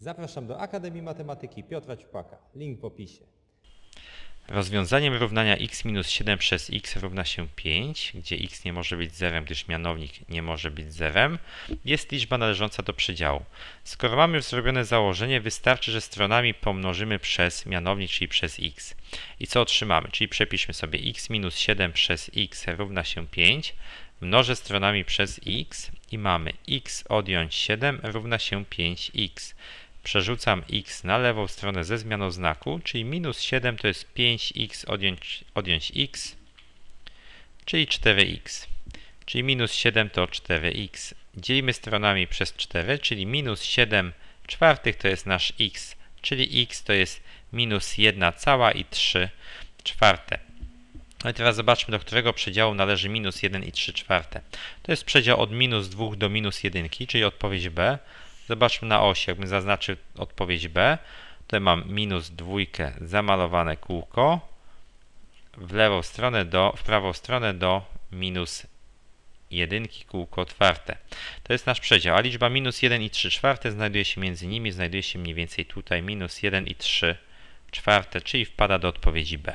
Zapraszam do Akademii Matematyki Piotra Ciupaka. Link w opisie. Rozwiązaniem równania x minus 7 przez x równa się 5, gdzie x nie może być zerem, gdyż mianownik nie może być zerem, jest liczba należąca do przydziału. Skoro mamy już zrobione założenie, wystarczy, że stronami pomnożymy przez mianownik, czyli przez x. I co otrzymamy? Czyli przepiszmy sobie x minus 7 przez x równa się 5, mnożę stronami przez x i mamy x odjąć 7 równa się 5x. Przerzucam x na lewą stronę ze zmianą znaku, czyli minus 7 to jest 5x odjąć, odjąć x, czyli 4x. Czyli minus 7 to 4x. Dzielimy stronami przez 4, czyli minus 7 czwartych to jest nasz x, czyli x to jest minus 1 cała i 3 czwarte. No i teraz zobaczmy, do którego przedziału należy minus 1 i 3 czwarte. To jest przedział od minus 2 do minus 1, czyli odpowiedź B. Zobaczmy na osi, jakbym zaznaczył odpowiedź B. Tutaj mam minus dwójkę zamalowane kółko w lewą stronę do, w prawą stronę do minus jedynki kółko otwarte. To jest nasz przedział, a liczba minus 1 i 3 czwarte znajduje się między nimi, znajduje się mniej więcej tutaj, minus 1 i 3 czwarte, czyli wpada do odpowiedzi B.